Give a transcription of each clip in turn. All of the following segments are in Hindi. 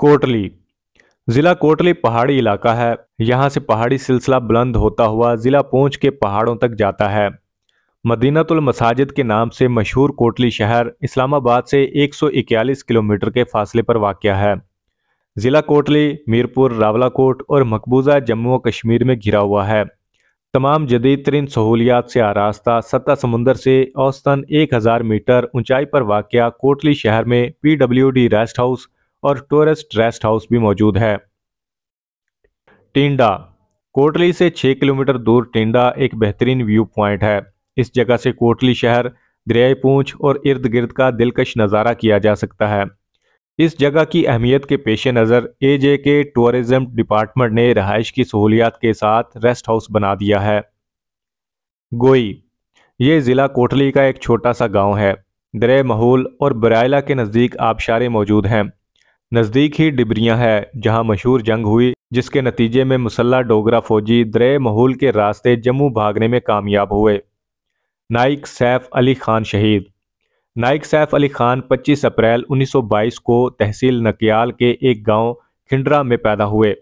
कोटली ज़िला कोटली पहाड़ी इलाका है यहाँ से पहाड़ी सिलसिला बुलंद होता हुआ ज़िला पूंछ के पहाड़ों तक जाता है मदीनातुल मसाजिद के नाम से मशहूर कोटली शहर इस्लामाबाद से 141 किलोमीटर के फासले पर वाक़ है ज़िला कोटली मीरपुर रावलाकोट और मकबूजा जम्मू और कश्मीर में घिरा हुआ है तमाम जदीद तरीन सहूलियात से आरास्ता सत्ता समुंदर से औसतन 1000 मीटर ऊंचाई पर वाक़ कोटली शहर में पी रेस्ट हाउस और टूरिस्ट रेस्ट हाउस भी मौजूद है टिंडा कोटली से 6 किलोमीटर दूर टिंडा एक बेहतरीन व्यू पॉइंट है इस जगह से कोटली शहर दरियाई पूंछ और इर्द गिर्द का दिलकश नज़ारा किया जा सकता है इस जगह की अहमियत के पेश नज़र ए जे के टूरिज़म डिपार्टमेंट ने रहाइश की सहूलियात के साथ रेस्ट हाउस बना दिया है गोई ये ज़िला कोटली का एक छोटा सा गांव है दरे महूल और बरायला के नज़दीक आबशारे मौजूद हैं नज़दीक ही डिबरियां है जहां मशहूर जंग हुई जिसके नतीजे में मुसल्ला डोगरा फौजी द्रे महूल के रास्ते जम्मू भागने में कामयाब हुए नाइक सैफ अली खान शहीद नाइक सैफ अली खान 25 अप्रैल 1922 को तहसील नकियाल के एक गांव खिंडरा में पैदा हुए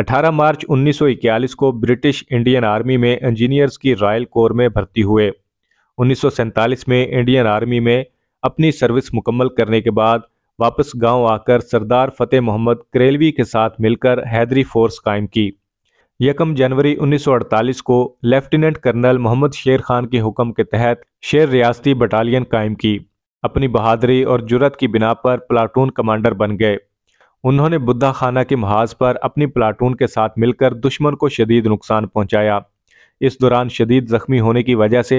18 मार्च 1941 को ब्रिटिश इंडियन आर्मी में इंजीनियर्स की रॉयल कोर में भर्ती हुए उन्नीस में इंडियन आर्मी में अपनी सर्विस मुकम्मल करने के बाद वापस गांव आकर सरदार फतेह मोहम्मद करेलवी के साथ मिलकर हैदरी फोर्स कायम की यकम जनवरी 1948 को लेफ्टिनेंट कर्नल मोहम्मद शेर खान के हुक्म के तहत शेर रियासती बटालियन कायम की अपनी बहादरी और जुरत की बिना पर प्लाटून कमांडर बन गए उन्होंने बुद्धा खाना के महाज पर अपनी प्लाटून के साथ मिलकर दुश्मन को शदीद नुकसान पहुंचाया इस दौरान शदीद जख्मी होने की वजह से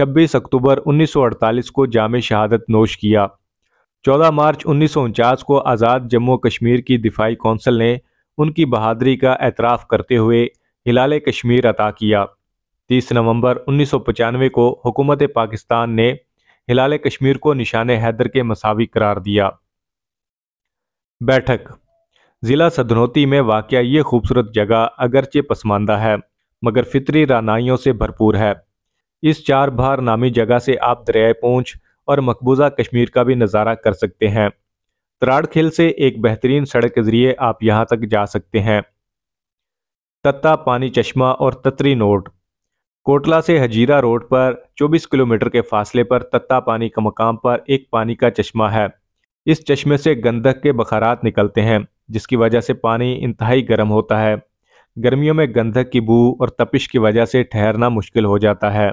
26 अक्टूबर 1948 को जाम शहादत नोश किया 14 मार्च उन्नीस को आज़ाद जम्मू कश्मीर की दिफाई कौंसिल ने उनकी बहादरी का एतराफ़ करते हुए हिलाल कश्मीर अता किया 30 नवंबर उन्नीस को हुकूमत पाकिस्तान ने हिलाल कश्मीर को निशान हैदर के मसावी करार दिया बैठक ज़िला सदनौती में वाक़ ये खूबसूरत जगह अगरचे पसमानदा है मगर फितरी रानाइयों से भरपूर है इस चार बार नामी जगह से आप दरियाए पहुँच और मकबूजा कश्मीर का भी नज़ारा कर सकते हैं तराड़ खेल से एक बेहतरीन सड़क के ज़रिए आप यहां तक जा सकते हैं तत्ता पानी चश्मा और तत्री नोट कोटला से हजीरा रोड पर 24 किलोमीटर के फासले पर तत्ता पानी का मकाम पर एक पानी का चश्मा है इस चश्मे से गंदक के बखारात निकलते हैं जिसकी वजह से पानी इंतहाई गर्म होता है गर्मियों में गंधक की बू और तपिश की वजह से ठहरना मुश्किल हो जाता है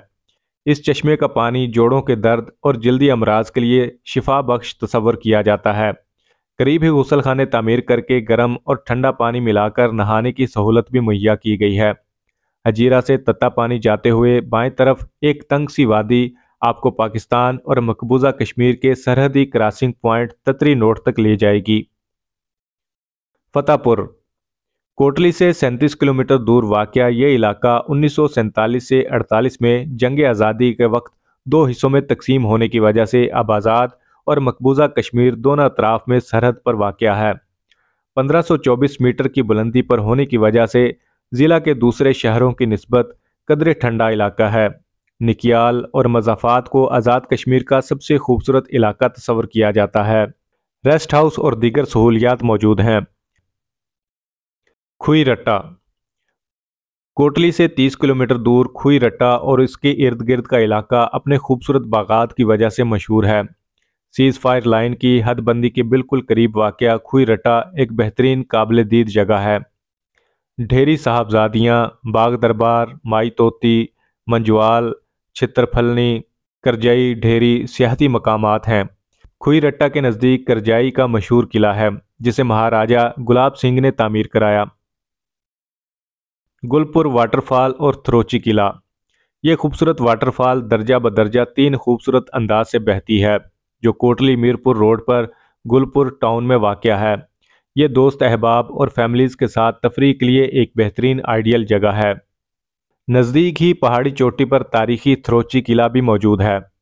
इस चश्मे का पानी जोड़ों के दर्द और जल्दी अमराज के लिए शिफा बख्श तस्वर किया जाता है करीब ही गसल खाने तमीर करके गर्म और ठंडा पानी मिलाकर नहाने की सहूलत भी मुहैया की गई है हजीरा से तत्ता पानी जाते हुए बाएं तरफ एक तंग सी वादी आपको पाकिस्तान और मकबूजा कश्मीर के सरहदी क्रॉसिंग पॉइंट तत्री नोट तक ले जाएगी फतेहपुर कोटली से 37 किलोमीटर दूर वाक़ ये इलाका उन्नीस से 48 में जंग आज़ादी के वक्त दो हिस्सों में तकसीम होने की वजह से अब आज़ाद और मकबूजा कश्मीर दोनों अतराफ में सरहद पर वाक़ है 1524 मीटर की बुलंदी पर होने की वजह से ज़िला के दूसरे शहरों की नस्बत कदर ठंडा इलाका है निकियाल और मजाफात को आज़ाद कश्मीर का सबसे खूबसूरत इलाका तस्वर किया जाता है रेस्ट हाउस और दीगर सहूलियात मौजूद हैं खुईरट्टा कोटली से 30 किलोमीटर दूर खुईरट्टा और इसके इर्द गिर्द का इलाका अपने खूबसूरत बागात की वजह से मशहूर है सीज़ फायर लाइन की हदबंदी के बिल्कुल करीब वाक़ रट्टा एक बेहतरीन काबिल दीद जगह है ढेरी साहबजादियाँ बाग दरबार माई तोती मंजवाल छित्रफलनी करजई ढेरी सियाहती मकाम हैं खुईरट्टा के नज़दीक करजई का मशहूर किला है जिसे महाराजा गुलाब सिंह ने तामीर कराया गुलपुर वाटरफॉल और थ्रोची किला ये खूबसूरत वाटरफॉल दर्जा बदर्जा तीन खूबसूरत अंदाज से बहती है जो कोटली मीरपुर रोड पर गुलपुर टाउन में वाक़ है ये दोस्त अहबाब और फैमिलीज़ के साथ तफरी के लिए एक बेहतरीन आइडियल जगह है नज़दीक ही पहाड़ी चोटी पर तारीखी थ्रोची किला भी मौजूद है